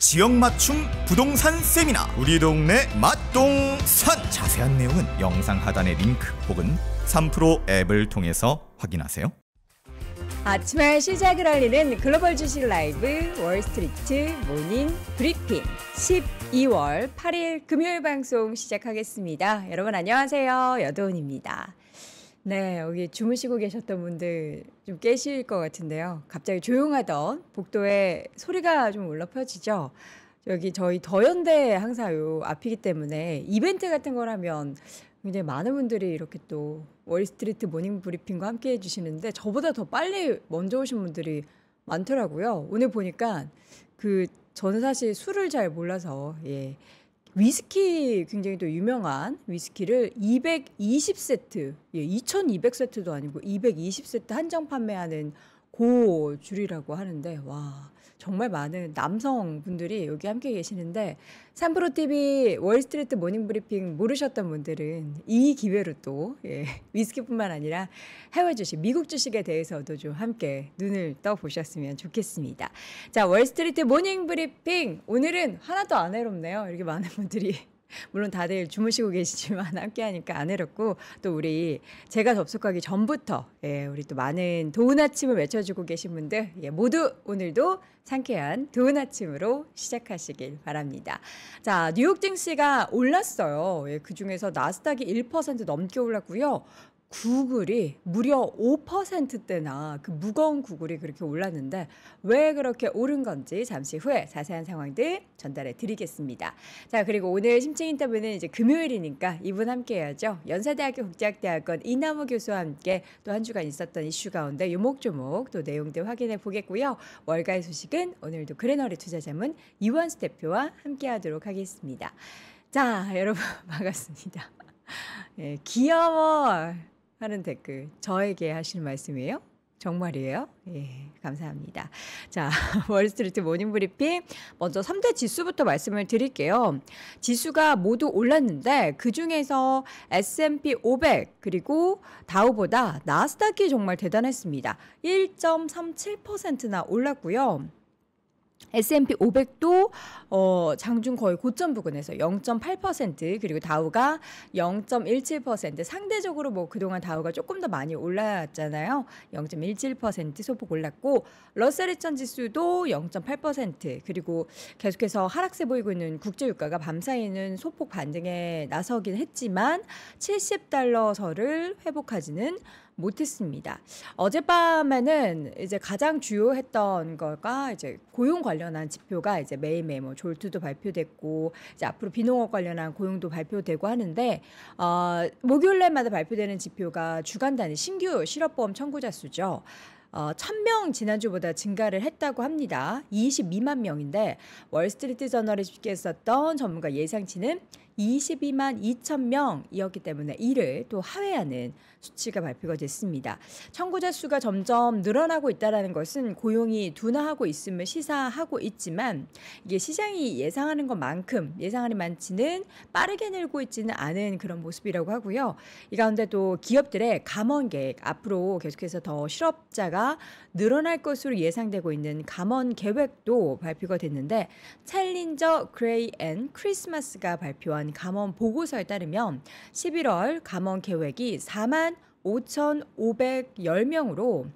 지역 맞춤 부동산 세미나 우리 동네 맛동산 자세한 내용은 영상 하단의 링크 혹은 3프로 앱을 통해서 확인하세요. 아침을 시작을 알리는 글로벌 주식 라이브 월스트리트 모닝 브리핑 12월 8일 금요일 방송 시작하겠습니다. 여러분 안녕하세요. 여도훈입니다. 네, 여기 주무시고 계셨던 분들 좀 깨실 것 같은데요. 갑자기 조용하던 복도에 소리가 좀 올라 퍼지죠. 여기 저희 더현대 항상 요 앞이기 때문에 이벤트 같은 거라면 굉장히 많은 분들이 이렇게 또 월스트리트 모닝 브리핑과 함께 해주시는데 저보다 더 빨리 먼저 오신 분들이 많더라고요. 오늘 보니까 그 저는 사실 술을 잘 몰라서 예. 위스키 굉장히 또 유명한 위스키를 220세트, 예, 2200세트도 아니고 220세트 한정 판매하는 고 줄이라고 하는데 와 정말 많은 남성분들이 여기 함께 계시는데 삼프로 TV 월스트리트 모닝 브리핑 모르셨던 분들은 이 기회로 또 예, 위스키뿐만 아니라 해외 주식, 미국 주식에 대해서도 좀 함께 눈을 떠 보셨으면 좋겠습니다. 자, 월스트리트 모닝 브리핑 오늘은 하나도 안외롭네요 이렇게 많은 분들이 물론 다들 주무시고 계시지만 함께하니까 안 외롭고 또 우리 제가 접속하기 전부터 예, 우리 또 많은 도운 아침을 외쳐주고 계신 분들 예, 모두 오늘도 상쾌한 도운 아침으로 시작하시길 바랍니다. 자 뉴욕 증시가 올랐어요. 예, 그 중에서 나스닥이 1% 넘게 올랐고요. 구글이 무려 5%대나 그 무거운 구글이 그렇게 올랐는데 왜 그렇게 오른 건지 잠시 후에 자세한 상황들 전달해 드리겠습니다. 자, 그리고 오늘 심층 인터뷰는 이제 금요일이니까 이분 함께 해야죠. 연세대학교 국제학대학원 이남호 교수와 함께 또 한 주간 있었던 이슈 가운데 요목조목 또 내용들 확인해 보겠고요. 월가의 소식은 오늘도 그레너리 투자자문 이원수 대표와 함께 하도록 하겠습니다. 자, 여러분 반갑습니다. 예, 귀여워. 하는 댓글. 저에게 하시는 말씀이에요? 정말이에요? 예, 감사합니다. 자, 월스트리트 모닝 브리핑. 먼저 3대 지수부터 말씀을 드릴게요. 지수가 모두 올랐는데 그중에서 S&P 500 그리고 다우보다 나스닥이 정말 대단했습니다. 1.37%나 올랐고요. S&P 500도 어, 장중 거의 고점 부근에서 0.8% 그리고 다우가 0.17% 상대적으로 뭐 그동안 다우가 조금 더 많이 올랐잖아요. 0.17% 소폭 올랐고 러셀 2000 지수도 0.8% 그리고 계속해서 하락세 보이고 있는 국제 유가가 밤사이는 소폭 반등에 나서긴 했지만 70달러 선을 회복하지는 못했습니다. 어젯밤에는 이제 가장 주요했던 걸까 이제 고용 관련한 지표가 이제 매일매일 뭐 졸투도 발표됐고 이제 앞으로 비농업 관련한 고용도 발표되고 하는데 어, 목요일날마다 발표되는 지표가 주간 단위 신규 실업보험 청구자 수죠. 어, 1000명 지난주보다 증가를 했다고 합니다. 22만 명인데 월스트리트 저널에 집계했었던 전문가 예상치는 22만 2천 명이었기 때문에 이를 또 하회하는 수치가 발표가 됐습니다. 청구자 수가 점점 늘어나고 있다는 것은 고용이 둔화하고 있음을 시사하고 있지만 이게 시장이 예상하는 것만큼 예상하는 만치는 빠르게 늘고 있지는 않은 그런 모습이라고 하고요. 이 가운데 또 기업들의 감원 계획 앞으로 계속해서 더 실업자가 늘어날 것으로 예상되고 있는 감원 계획도 발표가 됐는데 챌린저 그레이 앤 크리스마스가 발표한 발표 감원 보고서에 따르면 11월 감원 계획이 4만 5,510명으로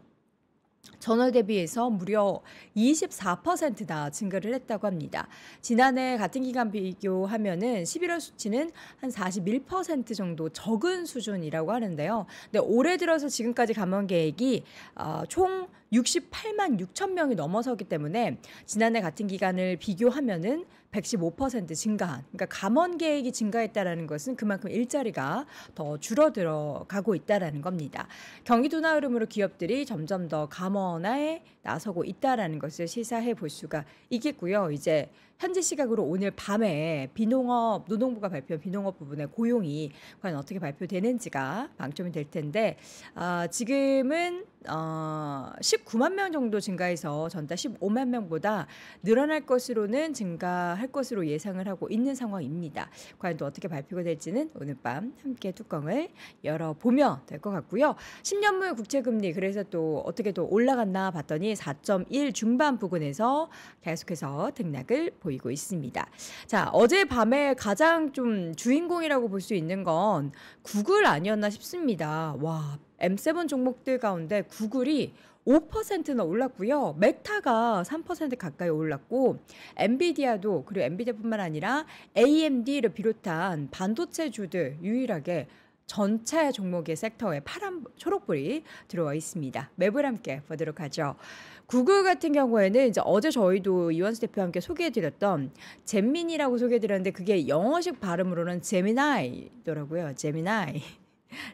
전월 대비해서 무려 24%나 증가를 했다고 합니다. 지난해 같은 기간 비교하면은 11월 수치는 한 41% 정도 적은 수준이라고 하는데요. 근데 올해 들어서 지금까지 감원 계획이 어, 총 68만 6천 명이 넘어서기 때문에 지난해 같은 기간을 비교하면은 115% 증가한 그러니까 감원 계획이 증가했다라는 것은 그만큼 일자리가 더 줄어들어 가고 있다라는 겁니다. 경기도나 흐름으로 기업들이 점점 더 감원에 나서고 있다라는 것을 시사해 볼 수가 있겠고요. 이제 현재 시각으로 오늘 밤에 비농업 노동부가 발표한 비농업 부분의 고용이 과연 어떻게 발표되는지가 방점이 될 텐데 아, 지금은 어, 19만 명 정도 증가해서 전달 15만 명보다 늘어날 것으로는 증가할 것으로 예상을 하고 있는 상황입니다. 과연 또 어떻게 발표가 될지는 오늘 밤 함께 뚜껑을 열어보면 될 것 같고요. 10년물 국채금리 그래서 또 어떻게 또 올라갔나 봤더니 4.1 중반 부근에서 계속해서 등락을 보이고 있습니다. 자, 어제 밤에 가장 좀 주인공이라고 볼 수 있는 건 구글 아니었나 싶습니다. 와, M7 종목들 가운데 구글이 5%나 올랐고요. 메타가 3% 가까이 올랐고 엔비디아도 그리고 엔비디아뿐만 아니라 AMD를 비롯한 반도체 주들 유일하게 전체 종목의 섹터에 파란 초록불이 들어와 있습니다. 맵을 함께 보도록 하죠. 구글 같은 경우에는 이제 어제 저희도 이완수 대표와 함께 소개해드렸던 잼민이라고 소개해드렸는데 그게 영어식 발음으로는 제미나이더라고요. 제미나이.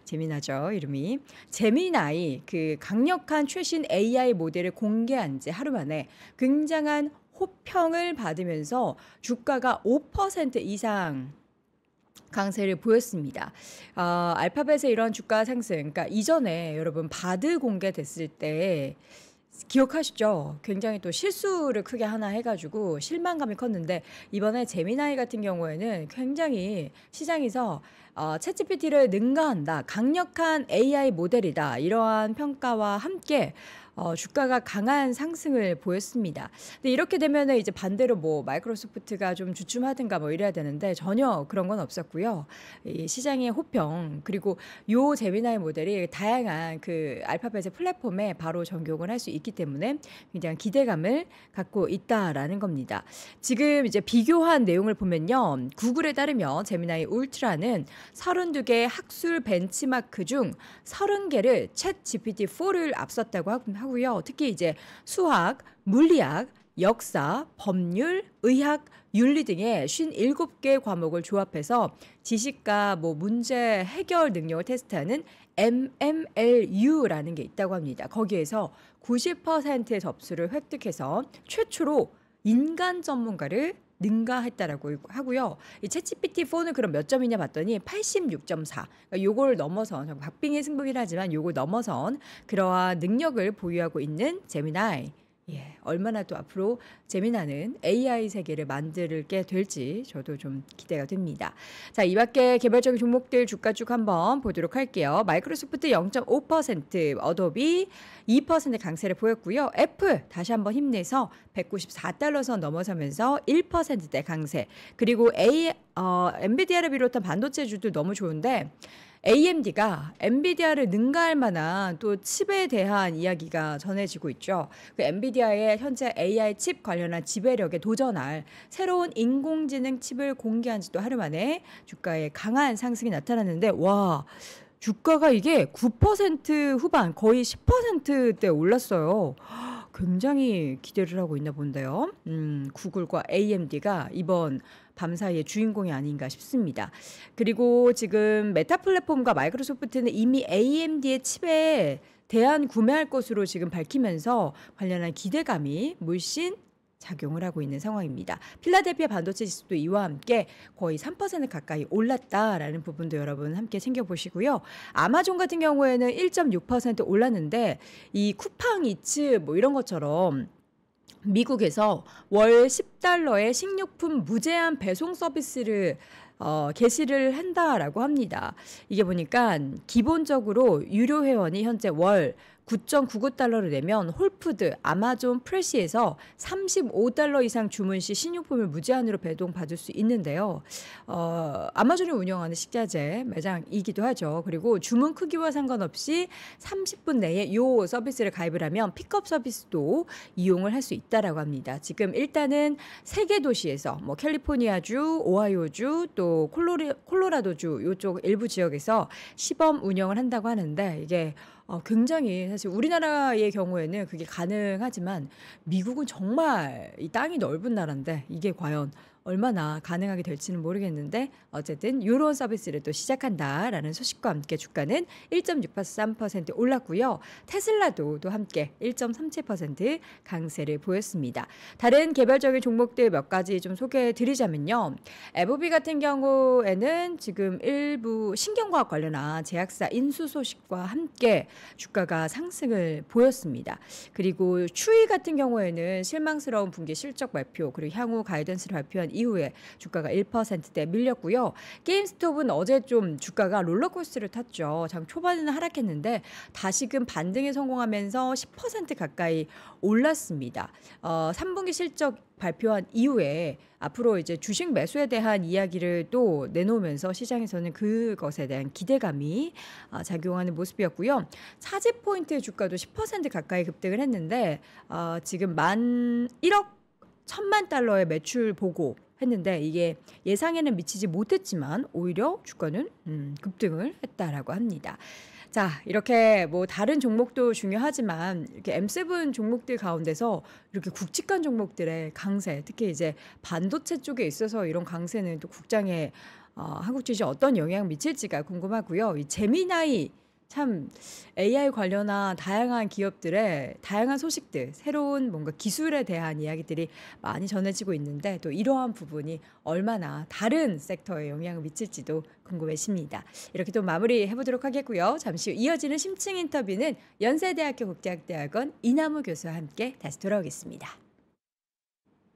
재미나죠 이름이 재미나이 그 강력한 최신 AI 모델을 공개한 지 하루 만에 굉장한 호평을 받으면서 주가가 5% 이상 강세를 보였습니다. 어, 알파벳의 이런 주가 상승, 그러니까 이전에 여러분 바드 공개됐을 때 기억하시죠? 굉장히 또 실수를 크게 하나 해가지고 실망감이 컸는데 이번에 재미나이 같은 경우에는 굉장히 시장에서 어, 채 g 피티를 능가한다, 강력한 AI 모델이다 이러한 평가와 함께 어, 주가가 강한 상승을 보였습니다. 근데 이렇게 되면은 이제 반대로 뭐 마이크로소프트가 좀 주춤하든가 뭐 이래야 되는데 전혀 그런 건 없었고요. 이 시장의 호평 그리고 요 제미나이 모델이 다양한 그 알파벳의 플랫폼에 바로 적용을 할 수 있기 때문에 굉장히 기대감을 갖고 있다라는 겁니다. 지금 이제 비교한 내용을 보면요. 구글에 따르면 제미나이 울트라는 32개 학술 벤치마크 중 30개를 챗 GPT-4를 앞섰다고 합니다. 하고요. 특히 이제 수학, 물리학, 역사, 법률, 의학, 윤리 등의 57개 과목을 조합해서 지식과 뭐 문제 해결 능력을 테스트하는 MMLU라는 게 있다고 합니다. 거기에서 90%의 접수를 획득해서 최초로 인간 전문가를 능가했다라고 하고요. 이 챗GPT 4는 그럼 몇 점이냐 봤더니 86.4. 그러니까 요걸 넘어선 박빙의 승부긴 하지만 요걸 넘어선 그러한 능력을 보유하고 있는 제미나이. 얼마나 또 앞으로 재미나는 AI 세계를 만들게 될지 저도 좀 기대가 됩니다. 자, 이 밖에 개발적인 종목들 주가 쭉 한번 보도록 할게요. 마이크로소프트 0.5%, 어도비 2% 강세를 보였고요. 애플 다시 한번 힘내서 194달러선 넘어서면서 1%대 강세. 그리고 A 어, 엔비디아를 비롯한 반도체 주들 너무 좋은데 AMD가 엔비디아를 능가할 만한 또 칩에 대한 이야기가 전해지고 있죠. 그 엔비디아의 현재 AI 칩 관련한 지배력에 도전할 새로운 인공지능 칩을 공개한 지도 하루 만에 주가에 강한 상승이 나타났는데 와 주가가 이게 9% 후반 거의 10%대 올랐어요. 굉장히 기대를 하고 있나 본데요. 음, 구글과 AMD가 이번 밤사이의 주인공이 아닌가 싶습니다. 그리고 지금 메타 플랫폼과 마이크로소프트는 이미 AMD의 칩에 대한 구매할 것으로 지금 밝히면서 관련한 기대감이 물씬 작용을 하고 있는 상황입니다. 필라델피아 반도체 지수도 이와 함께 거의 3% 가까이 올랐다라는 부분도 여러분 함께 챙겨보시고요. 아마존 같은 경우에는 1.6% 올랐는데 이 쿠팡 이츠 뭐 이런 것처럼 미국에서 월 10달러의 식료품 무제한 배송 서비스를 어, 개시를 한다라고 합니다. 이게 보니까 기본적으로 유료 회원이 현재 월 9.99달러를 내면 홀푸드, 아마존 프레시에서 35달러 이상 주문 시신료품을 무제한으로 배송받을 수 있는데요. 어, 아마존이 운영하는 식자재 매장이기도 하죠. 그리고 주문 크기와 상관없이 30분 내에 이 서비스를 가입을 하면 픽업 서비스도 이용을 할 수 있다라고 합니다. 지금 일단은 세계 도시에서 뭐 캘리포니아주, 오하이오주, 또 콜로리, 콜로라도주 이쪽 일부 지역에서 시범 운영을 한다고 하는데 이게 어, 굉장히 사실 우리나라의 경우에는 그게 가능하지만 미국은 정말 이 땅이 넓은 나라인데 이게 과연 얼마나 가능하게 될지는 모르겠는데 어쨌든 이런 서비스를 또 시작한다라는 소식과 함께 주가는 1.683% 올랐고요. 테슬라도 또 함께 1.37% 강세를 보였습니다. 다른 개별적인 종목들 몇 가지 좀 소개해 드리자면요. 에보비 같은 경우에는 지금 일부 신경과학 관련한 제약사 인수 소식과 함께 주가가 상승을 보였습니다. 그리고 추위 같은 경우에는 실망스러운 분기 실적 발표 그리고 향후 가이던스를 발표한 이후에 주가가 1%대 밀렸고요. 게임스톱은 어제 좀 주가가 롤러코스를 터 탔죠. 장 초반에는 하락했는데 다시금 반등에 성공하면서 10% 가까이 올랐습니다. 어, 3분기 실적 발표한 이후에 앞으로 이제 주식 매수에 대한 이야기를 또 내놓으면서 시장에서는 그것에 대한 기대감이 어, 작용하는 모습이었고요. 차지 포인트의 주가도 10% 가까이 급등을 했는데 어, 지금 만 1억 1 천만 달러의 매출 보고 했는데 이게 예상에는 미치지 못했지만 오히려 주가는 음, 급등을 했다라고 합니다. 자, 이렇게 뭐 다른 종목도 중요하지만 이렇게 M7 종목들 가운데서 이렇게 국직한 종목들의 강세, 특히 이제 반도체 쪽에 있어서 이런 강세는 또 국장에 어, 한국 주식 어떤 영향 미칠지가 궁금하고요. 이 재미나이 참 AI 관련한 다양한 기업들의 다양한 소식들, 새로운 뭔가 기술에 대한 이야기들이 많이 전해지고 있는데 또 이러한 부분이 얼마나 다른 섹터에 영향을 미칠지도 궁금해집니다. 이렇게 또 마무리해 보도록 하겠고요. 잠시 후 이어지는 심층 인터뷰는 연세대학교 국제학대학원 이남우 교수와 함께 다시 돌아오겠습니다.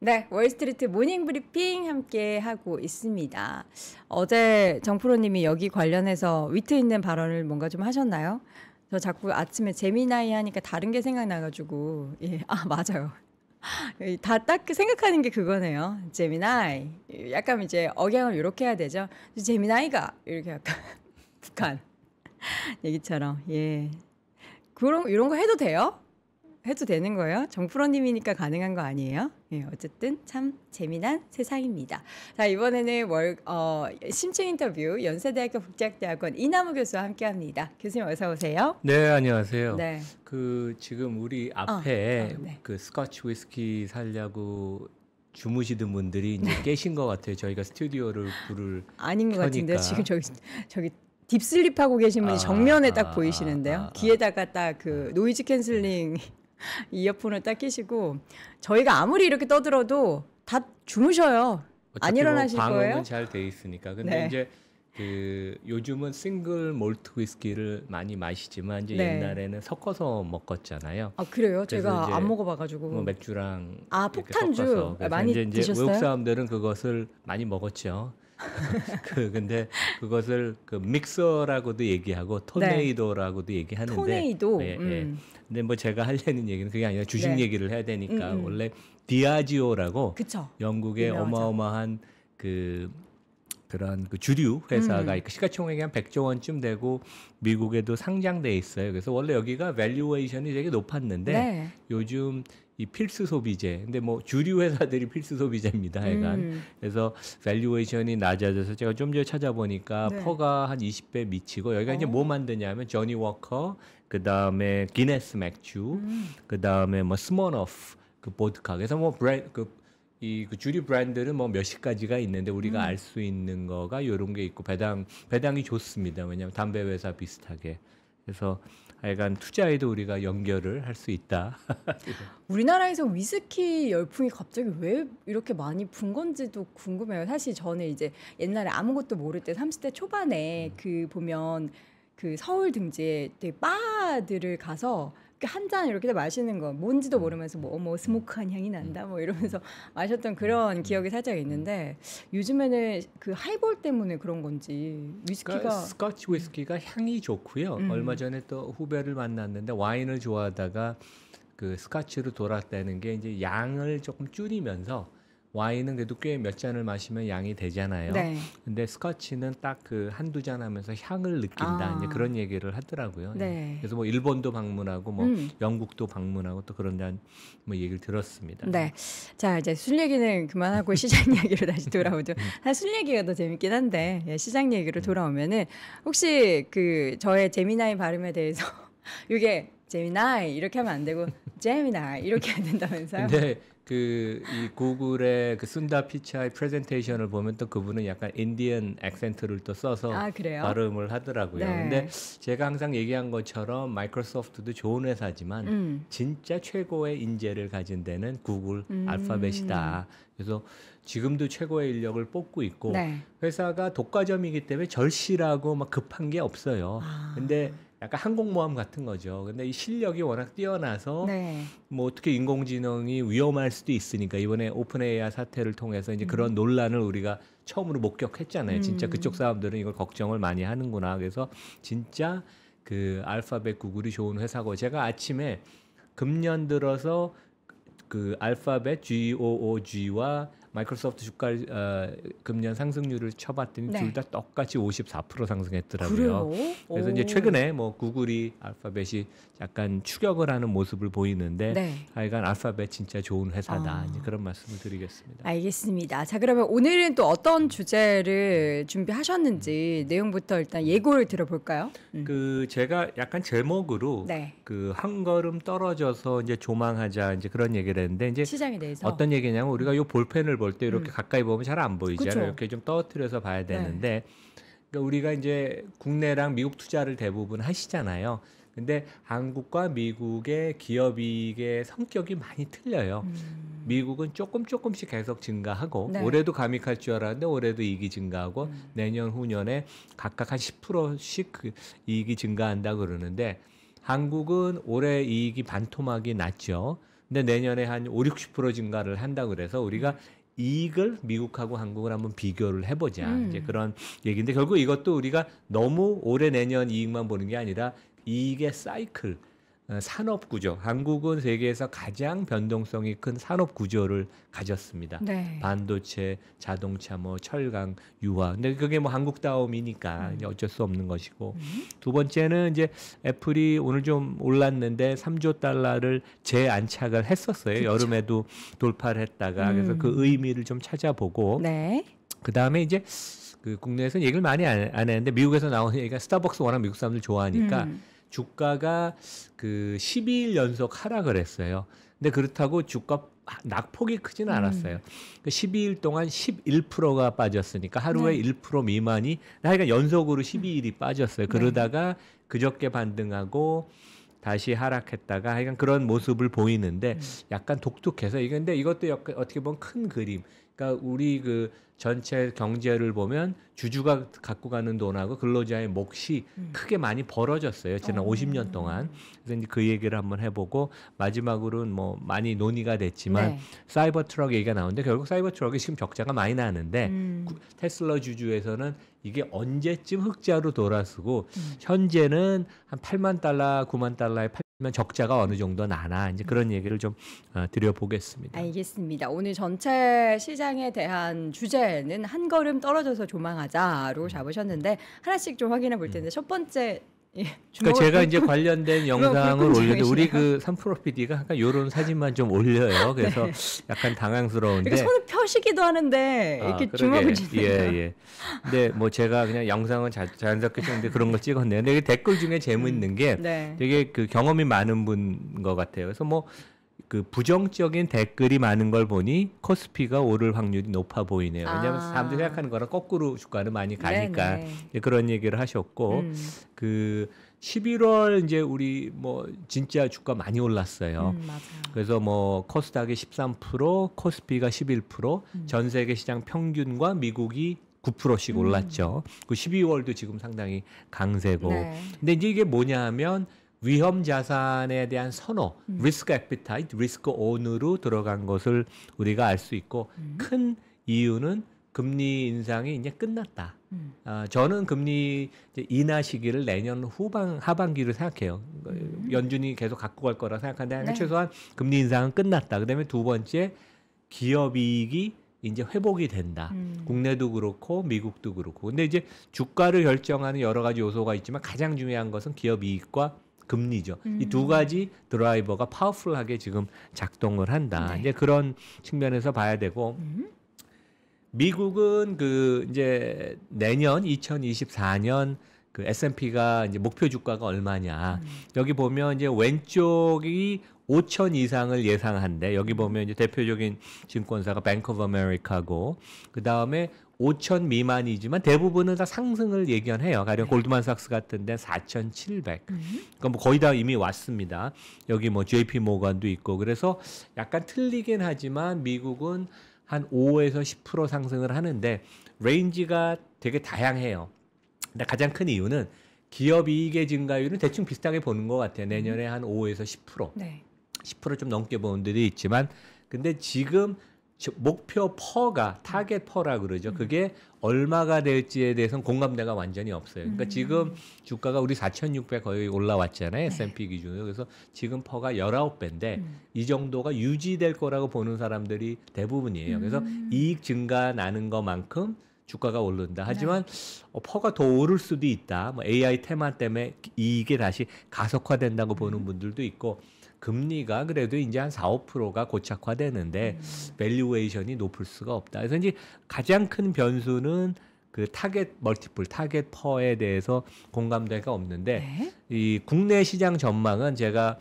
네, 월스트리트 모닝 브리핑 함께 하고 있습니다. 어제 정프로님이 여기 관련해서 위트 있는 발언을 뭔가 좀 하셨나요? 저 자꾸 아침에 재미나이 하니까 다른 게 생각나가지고 예, 아 맞아요. 다딱 그 생각하는 게 그거네요. 재미나이. 약간 이제 억양을 이렇게 해야 되죠. 재미나이가 이렇게 약간 북한 얘기처럼 예. 그런 이런 거 해도 돼요? 해도 되는 거예요? 정프로님이니까 가능한 거 아니에요? 예, 어쨌든 참 재미난 세상입니다. 자, 이번에는 월, 어, 심층 인터뷰 연세대학교 국제학대학원 이남우 교수와 함께 합니다. 교수님 어서 오세요. 네, 안녕하세요. 네. 그 지금 우리 어, 앞에 어, 어, 네. 그 스카치 위스키 살려고 주무시던 분들이 이제 네. 깨신 것 같아요. 저희가 스튜디오를 불을 아닌 것 켜니까. 같은데 지금 저기 저기 딥슬립하고 계신 분이 아, 정면에 딱 아, 보이시는데요. 아, 아, 아. 귀에다가 딱 그 노이즈 캔슬링 이어폰을 딱 끼시고 저희가 아무리 이렇게 떠들어도 다 주무셔요. 안 뭐 일어나실 뭐 방음은 잘 돼 있으니까. 근데 네. 이제 그 요즘은 싱글 몰트 위스키를 많이 마시지만 이제 네. 옛날에는 섞어서 먹었잖아요. 아 그래요? 제가 안 먹어봐가지고 뭐 맥주랑 아 폭탄주 많이 이제 드셨어요? 외국 사람들은 그것을 많이 먹었죠. 그 근데 그것을 그 믹서라고도 얘기하고 네. 토네이도라고도 네. 얘기하는데 토네이도. 예, 예. 음. 예. 근데 뭐 제가 하려는 얘기는 그게 아니라 주식 네. 얘기를 해야 되니까 음음. 음. 원래 디아지오라고 그쵸. 영국의 유명하죠. 어마어마한 그 그런 그 주류 회사가 음. 시가총액이 한 100조 원쯤 되고 미국에도 상장돼 있어요. 그래서 원래 여기가 밸류에이션이 되게 높았는데 네. 요즘 이 필수 소비재. 근데 뭐 주류 회사들이 필수 소비재입니다. 해간. 음. 그래서 밸류에이션이 낮아져서 제가 좀 전에 찾아보니까 네. 퍼가 한 20배 미치고 여기가 어. 이제 뭐 만드냐면 저니 워커, 그다음에 기네스 맥주, 음. 그다음에 뭐스모오프그 보드카. 그래서 뭐 브랜드 그 이 그 주류 브랜드는 뭐 몇십 가지가 있는데 우리가 음. 알수 있는 거가 요런 게 있고 배당 배당이 좋습니다. 왜냐면 하 담배 회사 비슷하게. 그래서 하여간 투자에도 우리가 연결을 할 수 있다. 우리나라에서 위스키 열풍이 갑자기 왜 이렇게 많이 분 건지도 궁금해요. 사실 저는 이제 옛날에 아무것도 모를 때 30대 초반에 음. 그 보면 그 서울 등지에 되게 그 바들을 가서 한잔 이렇게 마시는 거 뭔지도 음. 모르면서 뭐 어머 스모크한 향이 음. 난다 뭐 이러면서 마셨던 그런 음. 기억이 살짝 있는데 요즘에는 그 하이볼 때문에 그런 건지 위스키가 그러니까 스코치 위스키가 향이 좋고요. 음. 얼마 전에 또 후배를 만났는데 와인을 좋아하다가 그 스카치로 돌았다는 게 이제 양을 조금 줄이면서 와인은 그래도 꽤 몇 잔을 마시면 양이 되잖아요. 네. 근데 스커치는 딱 그 한두 잔 하면서 향을 느낀다. 아. 이제 그런 얘기를 하더라고요. 예. 네. 그래서 뭐 일본도 방문하고 뭐 음. 영국도 방문하고 또 그런 뭐 얘기를 들었습니다. 네. 자, 이제 술 얘기는 그만하고 시장 이야기로 다시 돌아오죠. 음. 술 얘기가 더 재밌긴 한데 예, 시장 얘기로 음. 돌아오면은 혹시 그 저의 재미나이 발음에 대해서 이게 재미나이 이렇게 하면 안 되고 재미나이 이렇게 해야 된다면서요? 근 그이 구글의 그 순다 피차의 프레젠테이션을 보면 또 그분은 약간 인디언 액센트를 또 써서 아, 발음을 하더라고요. 네. 근데 제가 항상 얘기한 것처럼 마이크로소프트도 좋은 회사지만 음. 진짜 최고의 인재를 가진 데는 구글 음. 알파벳이다. 그래서 지금도 최고의 인력을 뽑고 있고 네. 회사가 독과점이기 때문에 절실하고 막 급한 게 없어요. 아. 근데 약간 항공모함 같은 거죠. 근데 이 실력이 워낙 뛰어나서 네. 뭐 어떻게 인공지능이 위험할 수도 있으니까 이번에 오픈AI 사태를 통해서 이제 음. 그런 논란을 우리가 처음으로 목격했잖아요. 음. 진짜 그쪽 사람들은 이걸 걱정을 많이 하는구나. 그래서 진짜 그 알파벳 구글이 좋은 회사고 제가 아침에 금년 들어서 그 알파벳 GOOG와 마이크로소프트 주가 어, 금년 상승률을 쳐봤더니 네. 둘다 똑같이 54% 상승했더라고요. 그래요? 그래서 오. 이제 최근에 뭐 구글이 알파벳이 약간 추격을 하는 모습을 보이는데 네. 하여간 알파벳 진짜 좋은 회사다 아. 이제 그런 말씀을 드리겠습니다. 알겠습니다. 자 그러면 오늘은 또 어떤 주제를 준비하셨는지 내용부터 일단 네. 예고를 들어볼까요? 음. 그 제가 약간 제목으로 네. 그한 걸음 떨어져서 이제 조망하자 이제 그런 얘기를 했는데 이제 시장에 대해서 어떤 얘기냐면 우리가 요 볼펜을 볼때 이렇게 음. 가까이 보면 잘 안 보이잖아요. 이렇게 좀 떨어뜨려서 봐야 네. 되는데 네. 그러니까 우리가 이제 국내랑 미국 투자를 대부분 하시잖아요. 근데 한국과 미국의 기업 이익의 성격이 많이 틀려요. 음. 미국은 조금 조금씩 계속 증가하고 네. 올해도 감익할 줄 알았는데 올해도 이익이 증가하고 음. 내년 후년에 각각 한 10%씩 그 이익이 증가한다 그러는데 한국은 올해 이익이 반토막이 났죠. 근데 내년에 한 5, 60% 증가를 한다 그래서 우리가 음. 이익을 미국하고 한국을 한번 비교를 해보자 음. 이제 그런 얘기인데 결국 이것도 우리가 너무 올해 내년 이익만 보는 게 아니라 이익의 사이클 어, 산업 구조. 한국은 세계에서 가장 변동성이 큰 산업 구조를 가졌습니다. 네. 반도체, 자동차, 뭐 철강, 유화. 근데 그게 뭐 한국다움이니까 음. 어쩔 수 없는 것이고. 음. 두 번째는 이제 애플이 오늘 좀 올랐는데 3조 달러를 재안착을 했었어요. 그쵸. 여름에도 돌파를 했다가 음. 그래서 그 음. 의미를 좀 찾아보고. 네. 그 다음에 이제 그 국내에서는 얘기를 많이 안, 안 했는데 미국에서 나오는 얘기가 스타벅스 워낙 미국 사람들 좋아하니까. 음. 주가가 그 12일 연속 하락을 했어요. 근데 그렇다고 주가 낙폭이 크지는 음. 않았어요. 음. 그러니까 12일 동안 11%가 빠졌으니까 하루에 네. 1% 미만이 그러니까 연속으로 12일이 음. 빠졌어요. 네. 그러다가 그저께 반등하고 다시 하락했다가 하여간 그런 모습을 보이는데 음. 약간 독특해서 이건데 이것도 어떻게 보면 큰 그림 그러니까 우리 그 전체 경제를 보면 주주가 갖고 가는 돈하고 근로자의 몫이 음. 크게 많이 벌어졌어요. 지난 어. 50년 동안. 그래서 이제 그 얘기를 한번 해보고 마지막으로는 뭐 많이 논의가 됐지만 네. 사이버 트럭 얘기가 나오는데 결국 사이버 트럭이 지금 적자가 많이 나는데 음. 테슬라 주주에서는 이게 언제쯤 흑자로 돌아서고 음. 현재는 한 8만 달러, 9만 달러에 팔면 적자가 어느 정도 나나 이제 음. 그런 얘기를 좀 어, 드려보겠습니다. 알겠습니다. 오늘 전체 시장에 대한 주제는 한 걸음 떨어져서 조망하자로 음. 잡으셨는데 하나씩 좀 확인해 볼 음. 텐데 음. 첫 번째 예. 그러니까 제가 이제 관련된 영상을 올려도 우리 그3프로 PD가 약간 요런 사진만 좀 올려요. 그래서 네. 약간 당황스러운데 그러니까 손을 펴시기도 하는데 이렇게 아, 주먹을 쥐는 예, 예. 근데 뭐 제가 그냥 영상은 자, 연스럽게 찍는데 었 그런 걸 찍었네요. 근데 댓글 중에 재밌는 음, 게 네. 되게 그 경험이 많은 분인것 같아요. 그래서 뭐그 부정적인 댓글이 많은 걸 보니 코스피가 오를 확률이 높아 보이네요. 왜냐하면 아. 사람들이 생각하는 거랑 거꾸로 주가는 많이 가니까 네네. 그런 얘기를 하셨고 음. 그 11월 이제 우리 뭐 진짜 주가 많이 올랐어요. 음, 그래서 뭐 코스닥이 13%, 코스피가 11%, 음. 전 세계 시장 평균과 미국이 9%씩 음. 올랐죠. 음. 그 12월도 지금 상당히 강세고. 네. 근데 이제 이게 뭐냐 하면 위험 자산에 대한 선호, 음. 리스크 에피타이트, 리스크 온으로 들어간 것을 우리가 알 수 있고 음. 큰 이유는 금리 인상이 이제 끝났다. 음. 어, 저는 금리 인하 시기를 내년 후반 하반기로 생각해요. 그 음. 연준이 계속 갖고 갈 거라 생각하는데 네. 최소한 금리 인상은 끝났다. 그다음에 두 번째 기업 이익이 이제 회복이 된다. 음. 국내도 그렇고 미국도 그렇고. 근데 이제 주가를 결정하는 여러 가지 요소가 있지만 가장 중요한 것은 기업 이익과 금리죠. 음. 이두 가지 드라이버가 파워풀하게 지금 작동을 한다. 네. 이제 그런 측면에서 봐야 되고 음. 미국은 그 이제 내년 2024년 그 S&P가 이제 목표 주가가 얼마냐. 음. 여기 보면 이제 왼쪽이 5천 이상을 예상한데 여기 보면 이제 대표적인 증권사가 뱅크 오브 아메리카고 그다음에 5천 미만이지만 대부분은 다 상승을 얘기 해요. 가령 네. 골드만삭스 같은데 4,700. 음. 그럼 뭐 거의 다 이미 왔습니다. 여기 뭐 JP 모건도 있고 그래서 약간 틀리긴 하지만 미국은 한 5에서 10% 상승을 하는데 레인지가 되게 다양해요. 근데 가장 큰 이유는 기업 이익의 증가율은 대충 비슷하게 보는 것 같아요. 내년에 음. 한 5에서 10%. 네. 10%좀 넘게 보는 데도 있지만 근데 지금 목표 퍼가 타겟 퍼라 그러죠. 음. 그게 얼마가 될지에 대해서는 공감대가 완전히 없어요. 그러니까 음. 지금 주가가 우리 4,600 거의 올라왔잖아요. 네. S&P 기준으로. 그래서 지금 퍼가 19배인데 음. 이 정도가 유지될 거라고 보는 사람들이 대부분이에요. 그래서 음. 이익 증가 나는 것만큼 주가가 오른다. 네. 하지만 네. 어, 퍼가 더 오를 수도 있다. 뭐 AI 테마 때문에 이익이 다시 가속화된다고 보는 음. 분들도 있고 금리가 그래도 이제 한 4, 5%가 고착화되는데 음. 밸류에이션이 높을 수가 없다. 그래서 이제 가장 큰 변수는 그 타겟 멀티플 타겟 퍼에 대해서 공감대가 없는데 네? 이 국내 시장 전망은 제가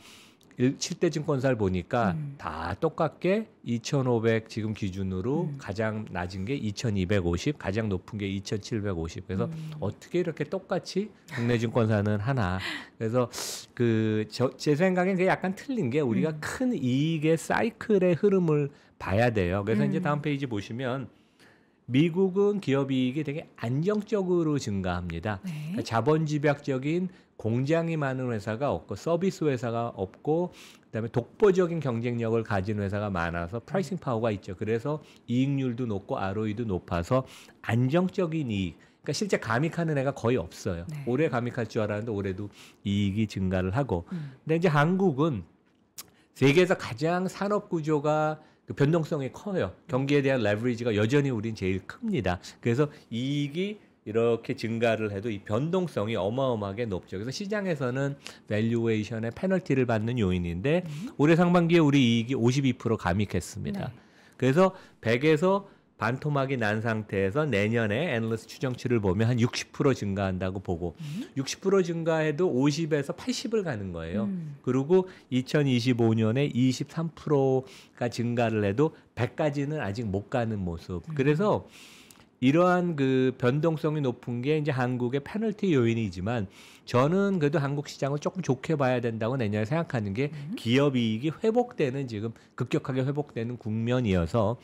7대 증권사를 보니까 음. 다 똑같게 2,500 지금 기준으로 음. 가장 낮은 게 2,250, 가장 높은 게 2,750. 그래서 음. 어떻게 이렇게 똑같이 국내 증권사는 하나. 그래서 그 제 생각엔 그게 약간 틀린 게 우리가 음. 큰 이익의 사이클의 흐름을 봐야 돼요. 그래서 이제 음. 다음 페이지 보시면 미국은 기업 이익이 되게 안정적으로 증가합니다. 네. 그러니까 자본 집약적인 공장이 많은 회사가 없고 서비스 회사가 없고 그다음에 독보적인 경쟁력을 가진 회사가 많아서 프라이싱 파워가 있죠. 그래서 이익률도 높고 ROE도 높아서 안정적인 이익. 그러니까 실제 감익하는 애가 거의 없어요. 네. 올해 감익할 줄 알았는데 올해도 이익이 증가를 하고. 음. 근데 이제 한국은 세계에서 가장 산업 구조가 그 변동성이 커요. 경기에 대한 레버리지가 여전히 우린 제일 큽니다. 그래서 이익이 이렇게 증가를 해도 이 변동성이 어마어마하게 높죠. 그래서 시장에서는 밸류에이션의 페널티를 받는 요인인데 음. 올해 상반기에 우리 이익이 52% 감익했습니다. 네. 그래서 100에서 반토막이 난 상태에서 내년에 애널리스 추정치를 보면 한 60% 증가한다고 보고 음? 60% 증가해도 50에서 80을 가는 거예요. 음. 그리고 2025년에 23%가 증가를 해도 100까지는 아직 못 가는 모습. 음. 그래서 이러한 그 변동성이 높은 게 이제 한국의 페널티 요인이지만 저는 그래도 한국 시장을 조금 좋게 봐야 된다고 내년에 생각하는 게 음. 기업 이익이 회복되는 지금 급격하게 회복되는 국면이어서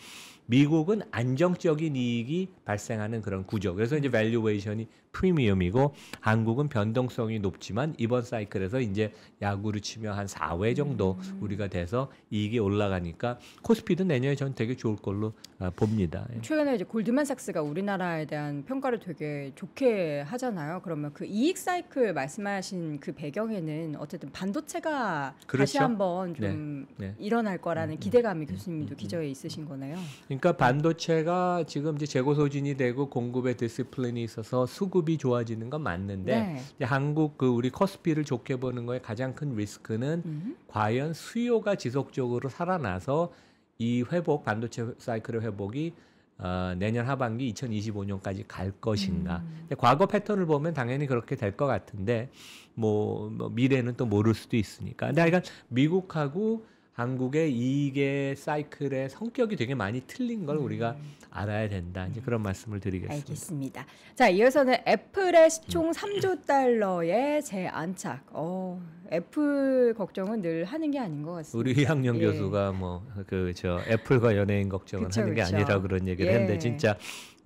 미국은 안정적인 이익이 발생하는 그런 구조. 그래서 이제 밸류에이션이 음. 프리미엄이고 한국은 변동성이 높지만 이번 사이클에서 이제 야구를 치면 한 4회 정도 음. 우리가 돼서 이익이 올라가니까 코스피도 내년에 전 되게 좋을 걸로 아, 봅니다. 예. 최근에 이제 골드만삭스가 우리나라에 대한 평가를 되게 좋게 하잖아요. 그러면 그 이익 사이클 말씀하신 그 배경에는 어쨌든 반도체가 그렇죠. 다시 한번 네. 좀 네. 네. 일어날 거라는 음. 음. 기대감이 음, 교수님도 음, 음. 기저에 있으신 거네요. 그러니까 반도체가 지금 이제 재고 소진이 되고 공급의 디스플린이 있어서 수급 체급이 좋아지는 건 맞는데 네. 한국 그 우리 코스피를 좋게 보는 거에 가장 큰 리스크는 음. 과연 수요가 지속적으로 살아나서 이 회복 반도체 사이클의 회복이 어, 내년 하반기 2025년까지 갈 것인가. 음. 근데 과거 패턴을 보면 당연히 그렇게 될 것 같은데 뭐, 뭐 미래는 또 모를 수도 있으니까. 근데 하여간 미국하고 한국의 이익의 사이클의 성격이 되게 많이 틀린 걸 우리가 음. 알아야 된다. 이제 그런 음. 말씀을 드리겠습니다. 알겠습니다. 자, 이어서는 애플의 시총 음. 3조 달러의 재안착. 어, 애플 걱정은 늘 하는 게 아닌 것 같습니다. 우리 학년 예. 교수가 뭐 그 저 애플과 연예인 걱정은 그쵸, 하는 게 그쵸. 아니라 그런 얘기를 예. 했는데 진짜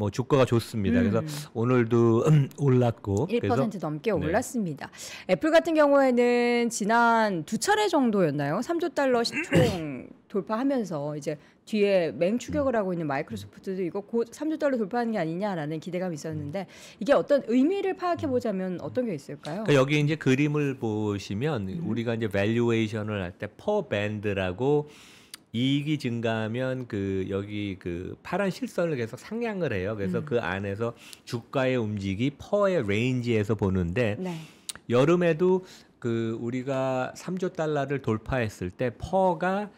뭐 주가가 좋습니다. 음. 그래서 오늘도 음, 올랐고 1% 넘게 네. 올랐습니다. 애플 같은 경우에는 지난 두 차례 정도였나요? 3조 달러 시총 돌파하면서 이제 뒤에 맹추격을 음. 하고 있는 마이크로소프트도 이거 곧 3조 달러 돌파하는 게 아니냐라는 기대감이 있었는데 음. 이게 어떤 의미를 파악해 보자면 어떤 게 있을까요? 그러니까 여기 이제 그림을 보시면 음. 우리가 이제 밸류에이션을 할 때퍼 밴드라고 이익이 증가하면 그 여기 그 파란 실선을 계속 상향을 해요. 그래서 음. 그 안에서 주가의 움직이 퍼의 레인지에서 보는데 네. 여름에도 그 우리가 3조 달러를 돌파했을 때 퍼가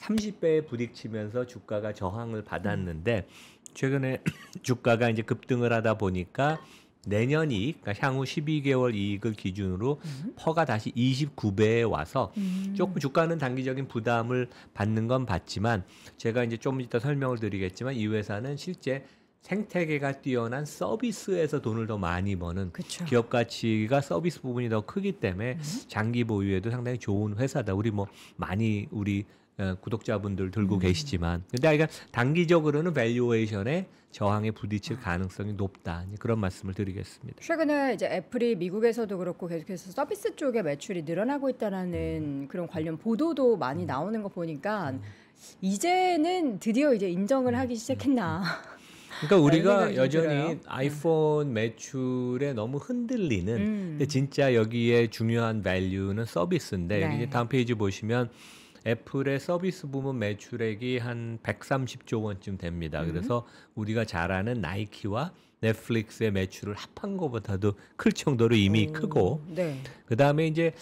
30배에 부딪치면서 주가가 저항을 받았는데 음. 최근에 주가가 이제 급등을 하다 보니까 내년 이 그러니까 향후 12개월 이익을 기준으로 음. 퍼가 다시 29배에 와서 음. 조금 주가는 단기적인 부담을 받는 건봤지만 제가 이제 조금 이따 설명을 드리겠지만 이 회사는 실제 생태계가 뛰어난 서비스에서 돈을 더 많이 버는 그쵸. 기업 가치가 서비스 부분이 더 크기 때문에 음. 장기 보유에도 상당히 좋은 회사다. 우리 뭐 많이 우리 어, 구독자분들 들고 음. 계시지만 근데 그러니까 단기적으로는 밸류에이션에 저항에 부딪힐 아. 가능성이 높다 그런 말씀을 드리겠습니다. 최근에 이제 애플이 미국에서도 그렇고 계속해서 서비스 쪽의 매출이 늘어나고 있다라는 음. 그런 관련 보도도 많이 음. 나오는 거 보니까 음. 이제는 드디어 이제 인정을 하기 시작했나. 그러니까 우리가 여전히 아이폰 매출에 너무 흔들리는 음. 근데 진짜 여기에 중요한 밸류는 서비스인데 네. 여기 다음 페이지 보시면 애플의 서비스 부문 매출액이 한 130조 원쯤 됩니다. 음. 그래서 우리가 잘 아는 나이키와 넷플릭스의 매출을 합한 것보다도 클 정도로 이미 오, 음, 크고 네. 그다음에 이제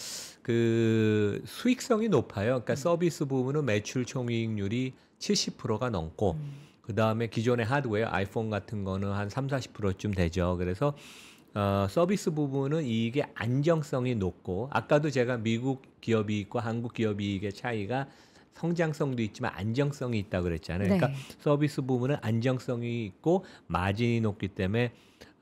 그 수익성이 높아요. 그러니까 음. 서비스 부문은 매출 총이익률이 70%가 넘고 음. 그다음에 기존의 하드웨어 아이폰 같은 거는 한 3, 40%쯤 되죠. 그래서 어, 서비스 부분은 이익의 안정성이 높고 아까도 제가 미국 기업이 있고 한국 기업이익의 차이가 성장성도 있지만 안정성이 있다 그랬잖아요. 그러니까 네. 그러니까 서비스 부분은 안정성이 있고 마진이 높기 때문에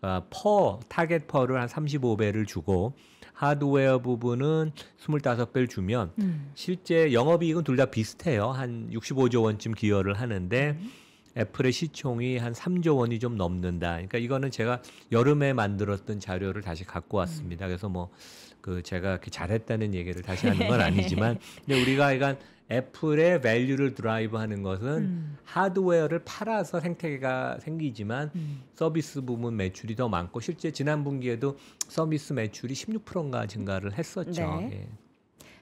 어, 퍼 타겟 퍼를 한 35배를 주고 하드웨어 부분은 25배를 주면 음. 실제 영업이익은 둘 다 비슷해요. 한 65조 원쯤 기여를 하는데 음. 애플의 시총이 한 3조 원이 좀 넘는다. 그러니까 이거는 제가 여름에 만들었던 자료를 다시 갖고 음. 왔습니다. 그래서 뭐 그 제가 잘했다는 얘기를 다시 하는 건 아니지만 예. 근데 우리가 이건 애플의 밸류를 드라이브하는 것은 음. 하드웨어를 팔아서 생태계가 생기지만 음. 서비스 부문 매출이 더 많고 실제 지난 분기에도 서비스 매출이 16%인가 증가를 했었죠. 네. 예.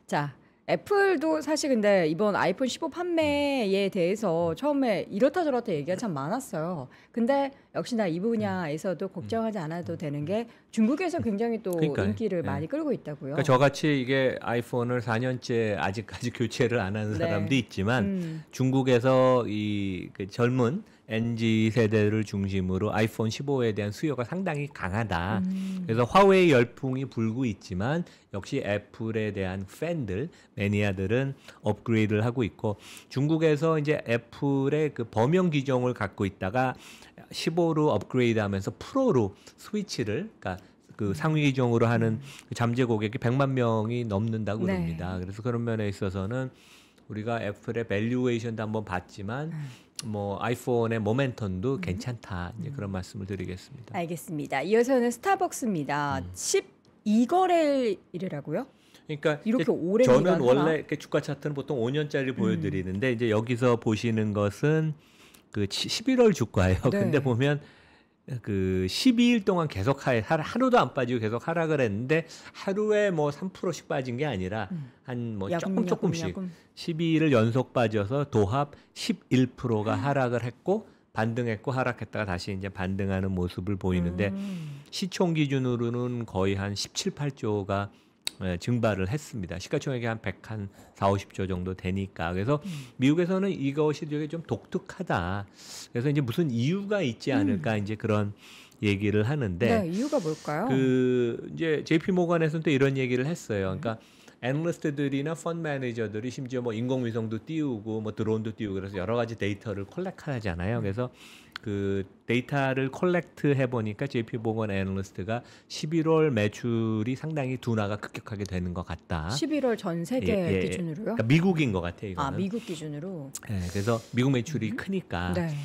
자, 애플도 사실 근데 이번 아이폰 15 판매에 대해서 처음에 이렇다 저렇다 얘기가 참 많았어요. 근데 역시나 이 분야에서도 걱정하지 않아도 되는 게 중국에서 굉장히 또 그러니까요. 인기를 네. 많이 끌고 있다고요. 그러니까 저같이 이게 아이폰을 4년째 아직까지 교체를 안 하는 네. 사람도 있지만 음. 중국에서 이그 젊은 NG 세대를 중심으로 아이폰 15에 대한 수요가 상당히 강하다. 음. 그래서 화웨이 열풍이 불고 있지만 역시 애플에 대한 팬들, 매니아들은 업그레이드를 하고 있고 중국에서 이제 애플의 그 범용 규정을 갖고 있다가 15로 업그레이드하면서 프로로 스위치를 그러니까 그 음. 상위 기종으로 하는 그 잠재 고객이 100만 명이 넘는다고 네. 그럽니다 그래서 그런 면에 있어서는 우리가 애플의 밸류에이션도 한번 봤지만 음. 뭐 아이폰의 모멘턴도 음. 괜찮다 이제 그런 음. 말씀을 드리겠습니다. 알겠습니다. 이어서는 스타벅스입니다. 음. 12거래일이라고요? 그러니까 이렇게 오래 저는 원래 이렇게 주가 차트는 보통 5년짜리 음. 보여드리는데 음. 이제 여기서 보시는 것은 그 11월 주가예요. 네. 근데 보면 그 12일 동안 계속 하, 하루도 안 빠지고 계속 하락을 했는데 하루에 뭐 3%씩 빠진 게 아니라 음. 한뭐 조금 조금씩 야금. 12일을 연속 빠져서 도합 11%가 음. 아. 하락을 했고 반등했고 하락했다가 다시 이제 반등하는 모습을 보이는데 음. 시총 기준으로는 거의 한 17, 8조가 예, 증발을 했습니다. 시가총액이 한 100, 한 4, 50조 정도 되니까. 그래서 음. 미국에서는 이것이 되게 좀 독특하다. 그래서 이제 무슨 이유가 있지 음. 않을까 이제 그런 얘기를 하는데 네, 이유가 뭘까요? 그 이제 JP 모건에서는 또 이런 얘기를 했어요. 네. 그러니까 애널리스트들이나 펀 매니저들이 심지어 뭐 인공위성도 띄우고 뭐 드론도 띄우고 그래서 여러 가지 데이터를 콜렉하잖아요. 네. 그래서 그 데이터를 콜렉트 해보니까 JP 보건 애널리스트가 11월 매출이 상당히 둔화가 급격하게 되는 것 같다. 11월 전 세계 예, 예, 예, 기준으로요? 그러니까 미국인 것 같아요. 이거는. 아 미국 기준으로. 예, 그래서 미국 매출이 음? 크니까. 네.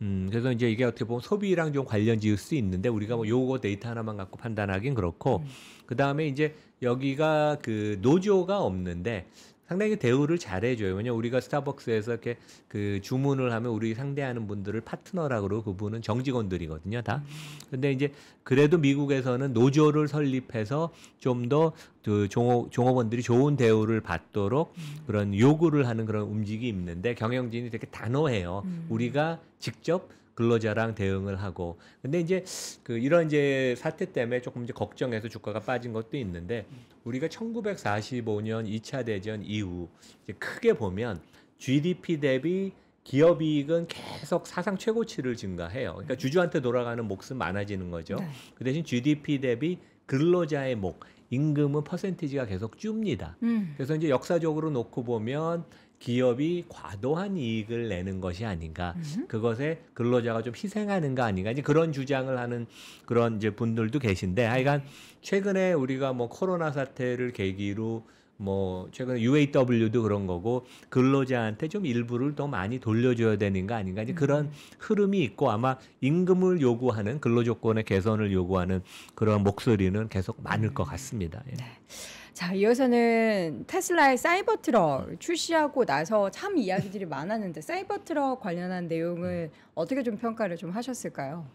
음, 그래서 이제 이게 어떻게 보면 소비랑 좀 관련 지을 수 있는데 우리가 뭐 요거 데이터 하나만 갖고 판단하긴 그렇고 음. 그 다음에 이제 여기가 그 노조가 없는데 상당히 대우를 잘해줘요. 왜냐 우리가 스타벅스에서 이렇게 그 주문을 하면 우리 상대하는 분들을 파트너라고 그러고 그분은 정직원들이거든요, 다. 근데 이제 그래도 미국에서는 노조를 설립해서 좀 더 그 종업, 종업원들이 좋은 대우를 받도록 음. 그런 요구를 하는 그런 움직이 임 있는데 경영진이 되게 단호해요. 음. 우리가 직접 근로자랑 대응을 하고 근데 이제 그 이런 이제 사태 때문에 조금 이제 걱정해서 주가가 빠진 것도 있는데 우리가 1945년 2차 대전 이후 이제 크게 보면 GDP 대비 기업 이익은 계속 사상 최고치를 증가해요. 그러니까 음. 주주한테 돌아가는 몫은 많아지는 거죠. 네. 그 대신 GDP 대비 근로자의 몫, 임금은 퍼센티지가 계속 줍니다. 음. 그래서 이제 역사적으로 놓고 보면 기업이 과도한 이익을 내는 것이 아닌가, 으흠. 음. 그것에 근로자가 좀 희생하는가 아닌가, 이제 그런 주장을 하는 그런 이제 분들도 계신데, 하여간 네. 최근에 우리가 뭐 코로나 사태를 계기로 뭐 최근에 UAW도 그런 거고 근로자한테 좀 일부를 더 많이 돌려줘야 되는 거 아닌가 이제 그런 음. 흐름이 있고 아마 임금을 요구하는 근로 조건의 개선을 요구하는 그런 목소리는 계속 많을 음. 것 같습니다. 예. 네. 자, 이어서는 테슬라의 사이버 트럭 출시하고 나서 참 이야기들이 많았는데 사이버 트럭 관련한 내용을 음. 어떻게 좀 평가를 좀 하셨을까요?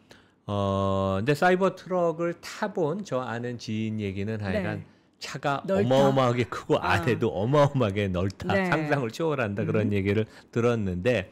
어, 근데 사이버 트럭을 타본 저 아는 지인 얘기는 하여간 네. 차가 넓다. 어마어마하게 크고 아. 안에도 어마어마하게 넓다 네. 상상을 초월한다 그런 음. 얘기를 들었는데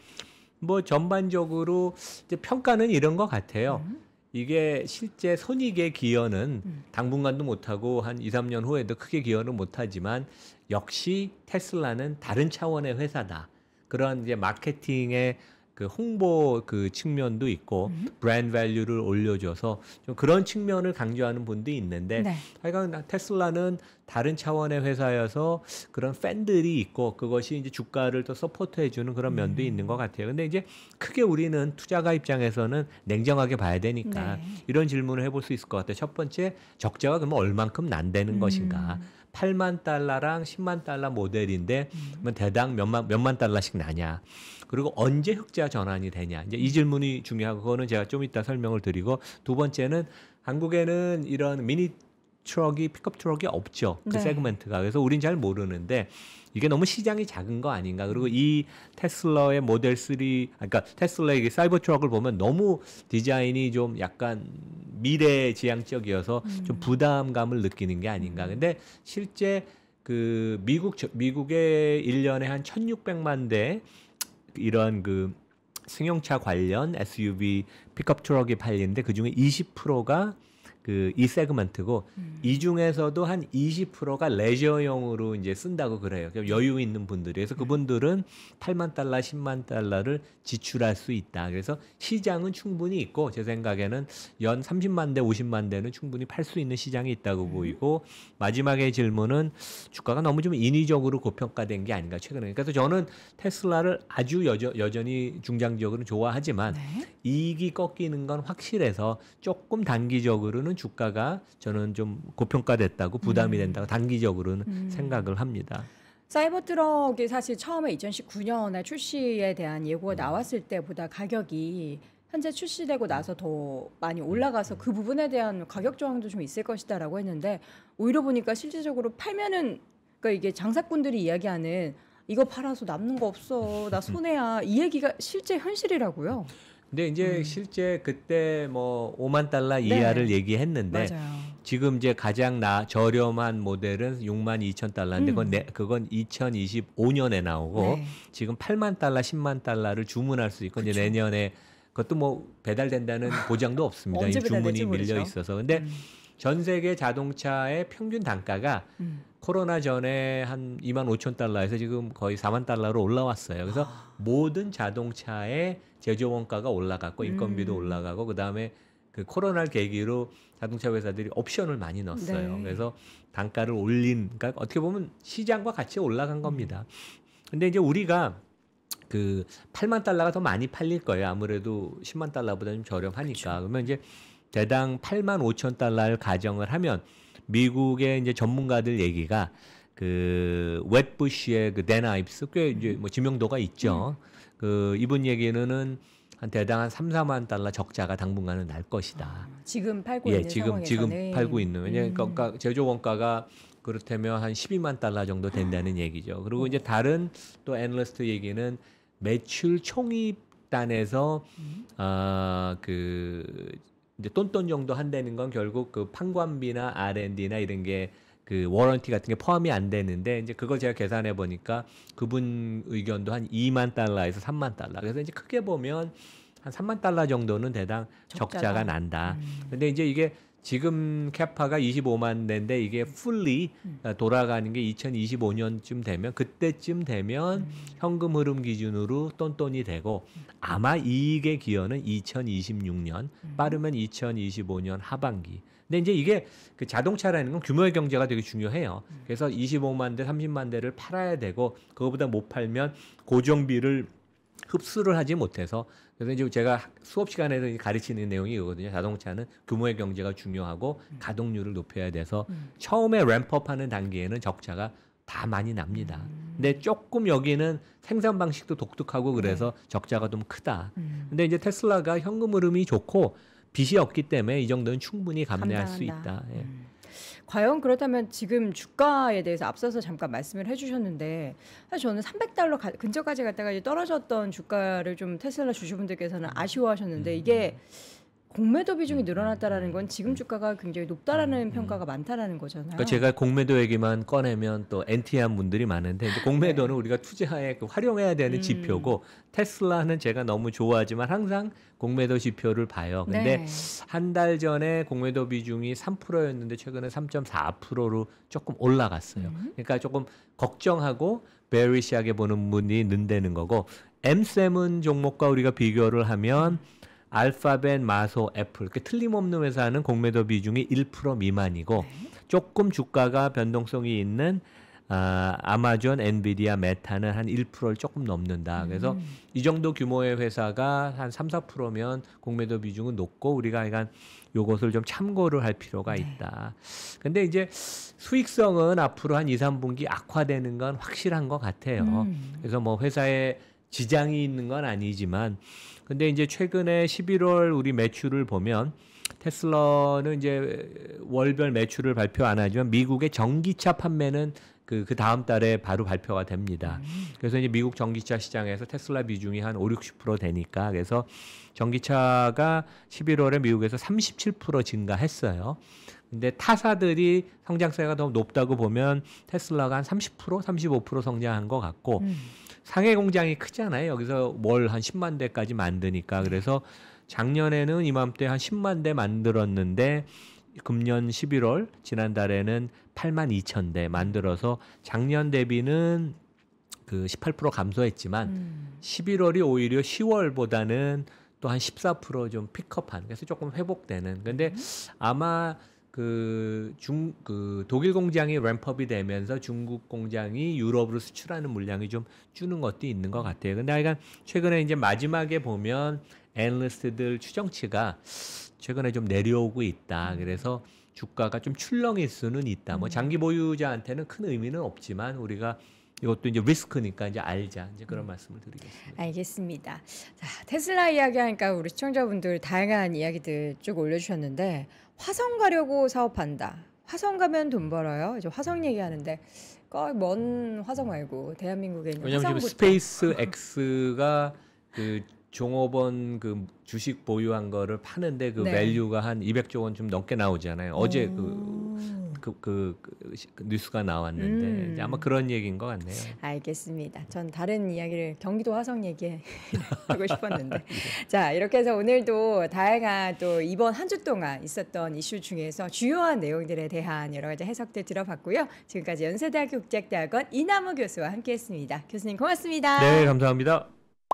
뭐 전반적으로 이제 평가는 이런 것 같아요. 음. 이게 실제 손익의 기여는 음. 당분간도 못하고 한 2, 3년 후에도 크게 기여는 못하지만 역시 테슬라는 다른 차원의 회사다. 그런 이제 마케팅의 그 홍보 그 측면도 있고 음. 브랜드 밸류를 올려줘서 좀 그런 측면을 강조하는 분도 있는데 네. 하여간 테슬라는 다른 차원의 회사여서 그런 팬들이 있고 그것이 이제 주가를 또 서포트해주는 그런 면도 음. 있는 것 같아요. 근데 이제 크게 우리는 투자가 입장에서는 냉정하게 봐야 되니까 네. 이런 질문을 해볼 수 있을 것 같아요. 첫 번째 적자가 그러면 얼만큼 난되는 음. 것인가? 8만 달러랑 10만 달러 모델인데 음. 대당 몇만 몇만 달러씩 나냐? 그리고 언제 흑자 전환이 되냐? 이제 이 질문이 중요하고 그거는 제가 좀 이따 설명을 드리고 두 번째는 한국에는 이런 미니 트럭이 픽업 트럭이 없죠. 그 네. 세그먼트가. 그래서 우린 잘 모르는데 이게 너무 시장이 작은 거 아닌가. 그리고 이 테슬라의 모델 3, 아, 그러니까 테슬라의 사이버 트럭을 보면 너무 디자인이 좀 약간 미래 지향적이어서 음. 좀 부담감을 느끼는 게 아닌가. 근데 실제 그 미국 미국의 1년에 한 1,600만 대 이런 그 승용차 관련 SUV 픽업 트럭이 팔리는데 그중에 20%가 그이 세그먼트고 음. 이 중에서도 한 20%가 레저용으로 이제 쓴다고 그래요. 여유 있는 분들이 그래서 네. 그분들은 8만 달러, 10만 달러를 지출할 수 있다. 그래서 시장은 충분히 있고 제 생각에는 연 30만 대, 50만 대는 충분히 팔 수 있는 시장이 있다고 음. 보이고 마지막에 질문은 주가가 너무 좀 인위적으로 고평가된 게 아닌가 최근에. 그래서 저는 테슬라를 아주 여저, 여전히 중장기적으로 좋아하지만 네. 이익이 꺾이는 건 확실해서 조금 단기적으로는 경우는 주가가 저는 좀 고평가됐다고 부담이 음. 된다고 단기적으로는 음. 생각을 합니다. 사이버 트럭이 사실 처음에 2019년에 출시에 대한 예고가 음. 나왔을 때보다 가격이 현재 출시되고 나서 더 많이 음. 올라가서 그 부분에 대한 가격 저항도 좀 있을 것이다라고 했는데 오히려 보니까 실질적으로 팔면은 그러니까 이게 장사꾼들이 이야기하는 이거 팔아서 남는 거 없어 나 손해야 이 얘기가 실제 현실이라고요. 근데 이제 음. 실제 그때 뭐 5만 달러 네. 이하를 네. 얘기했는데 맞아요. 지금 이제 가장 나 저렴한 모델은 6만 2천 달러인데 음. 그건 내, 그건 2025년에 나오고 네. 지금 8만 달러, 10만 달러를 주문할 수 있고 그쵸. 이제 내년에 그것도 뭐 배달된다는 보장도 없습니다. 이 주문이 밀려 있어서. 근데 음. 전 세계 자동차의 평균 단가가 음. 코로나 전에 한 2만 5천 달러에서 지금 거의 4만 달러로 올라왔어요. 그래서 아. 모든 자동차의 제조 원가가 올라갔고 음. 인건비도 음. 올라가고 그다음에 그 코로나를 계기로 자동차 회사들이 옵션을 많이 넣었어요. 네. 그래서 단가를 올린 그러니까 어떻게 보면 시장과 같이 올라간 음. 겁니다. 근데 이제 우리가 그 8만 달러가 더 많이 팔릴 거예요. 아무래도 10만 달러보다 좀 저렴하니까. 그쵸. 그러면 이제 대당 8만 5천 달러를 가정을 하면 미국의 이제 전문가들 얘기가 그 웻부시의 그 데나이프스 꽤 이제 뭐 지명도가 있죠. 음. 그 이분 얘기는 한 대당 한 3, 4만 달러 적자가 당분간은 날 것이다. 아, 지금 팔고 예, 있는 지금 상황에서는. 지금 팔고 있는 왜냐하면 음. 그러니까, 그러니까 제조 원가가 그렇다면 한 12만 달러 정도 된다는 얘기죠. 그리고 음. 이제 어. 다른 또 애널리스트 얘기는 매출 총입 단에서 음. 아그 이제 똔똔 정도 한다는 건 결국 그 판관비나 R&D나 이런 게 그 워런티 같은 게 포함이 안 되는데 이제 그걸 제가 계산해 보니까 그분 의견도 한 2만 달러에서 3만 달러. 그래서 이제 크게 보면 한 3만 달러 정도는 대당 적자가, 적자가 난다. 음. 근데 이제 이게 지금 캐파가 25만 대인데 이게 풀리 음. 어, 음. 돌아가는 게 2025년쯤 되면 그때쯤 되면 음. 현금 흐름 기준으로 똔똔이 되고 아마 이익의 기여는 2026년 빠르면 2025년 하반기. 근데 이제 이게 그 자동차라는 건 규모의 경제가 되게 중요해요. 그래서 25만 대, 30만 대를 팔아야 되고 그거보다 못 팔면 고정비를 흡수를 하지 못해서 그래서 이제 제가 수업 시간에도 가르치는 내용이 이거거든요. 자동차는 규모의 경제가 중요하고 음. 가동률을 높여야 돼서 음. 처음에 램프업하는 단계에는 적자가 다 많이 납니다. 음. 근데 조금 여기는 생산 방식도 독특하고 그래서 네. 적자가 좀 크다. 음. 근데 이제 테슬라가 현금 흐름이 좋고 빚이 없기 때문에 이 정도는 충분히 감내할 감당한다. 수 있다. 예. 음. 과연 그렇다면 지금 주가에 대해서 앞서서 잠깐 말씀을 해주셨는데 사실 저는 300달러 가, 근처까지 갔다가 이제 떨어졌던 주가를 좀 테슬라 주주분들께서는 아쉬워하셨는데 이게 음. 공매도 비중이 음. 늘어났다라는 건 지금 주가가 굉장히 높다라는 음, 음. 평가가 많다라는 거잖아요. 그러니까 제가 공매도 얘기만 꺼내면 또 엔티한 분들이 많은데 공매도는 네. 우리가 투자에 그 활용해야 되는 음. 지표고 테슬라는 제가 너무 좋아하지만 항상 공매도 지표를 봐요. 근데 네. 한달 전에 공매도 비중이 3%였는데 최근에 3.4%로 조금 올라갔어요. 음. 그러니까 조금 걱정하고 베리시하게 보는 분이 는다는 거고 M7 종목과 우리가 비교를 하면 음. 알파벳, 마소, 애플 이렇게 틀림없는 회사는 공매도 비중이 1% 미만이고 네. 조금 주가가 변동성이 있는 아, 아마존, 엔비디아, 메타는 한 1%를 조금 넘는다. 그래서 음. 이 정도 규모의 회사가 한 3, 4%면 공매도 비중은 높고 우리가 약간 요것을 좀 참고를 할 필요가 네. 있다. 네. 근데 이제 수익성은 앞으로 한 2, 3분기 악화되는 건 확실한 것 같아요. 음. 그래서 뭐 회사에 지장이 있는 건 아니지만 근데 이제 최근에 11월 우리 매출을 보면 테슬라는 이제 월별 매출을 발표 안 하지만 미국의 전기차 판매는 그, 그 다음 달에 바로 발표가 됩니다. 음. 그래서 이제 미국 전기차 시장에서 테슬라 비중이 한 5, 60% 되니까 그래서 전기차가 11월에 미국에서 37% 증가했어요. 근데 타사들이 성장세가 더 높다고 보면 테슬라가 한 30%, 35% 성장한 것 같고 음. 상해 공장이 크잖아요. 여기서 월 한 10만 대까지 만드니까 그래서 작년에는 이맘때 한 10만 대 만들었는데 금년 11월 지난달에는 8만 2천 대 만들어서 작년 대비는 그 18% 감소했지만 음. 11월이 오히려 10월보다는 또 한 14%좀 픽업한 그래서 조금 회복되는 근데 음. 아마 그 중, 그 독일 공장이 램프업이 되면서 중국 공장이 유럽으로 수출하는 물량이 좀 주는 것도 있는 것 같아요. 근데 하여간 최근에 이제 마지막에 보면 애리스트들 추정치가 최근에 좀 내려오고 있다. 음. 그래서 주가가 좀 출렁일 수는 있다. 뭐 음. 장기 보유자한테는 큰 의미는 없지만 우리가 이것도 이제 리스크니까 이제 알자 이제 그런 음. 말씀을 드리겠습니다. 알겠습니다. 자, 테슬라 이야기하니까 우리 시청자분들 다양한 이야기들 쭉 올려주셨는데 화성 가려고 사업한다. 화성 가면 돈 벌어요. 이제 화성 얘기하는데 꼭먼 화성 말고 대한민국에 있는 왜냐면 지금 스페이스 X가 그 종업원 그 주식 보유한 거를 파는데 그 네. 밸류가 한 200조 원 좀 넘게 나오잖아요. 어제 그, 그, 그, 그, 뉴스가 나왔는데 음. 아마 그런 얘기인 것 같네요. 알겠습니다. 전 다른 이야기를 경기도 화성 얘기해 하고 싶었는데 네. 자 이렇게 해서 오늘도 다양한 또 이번 한 주 동안 있었던 이슈 중에서 주요한 내용들에 대한 여러 가지 해석들 들어봤고요. 지금까지 연세대학교 국제대학원 이남호 교수와 함께했습니다. 교수님 고맙습니다. 네 감사합니다.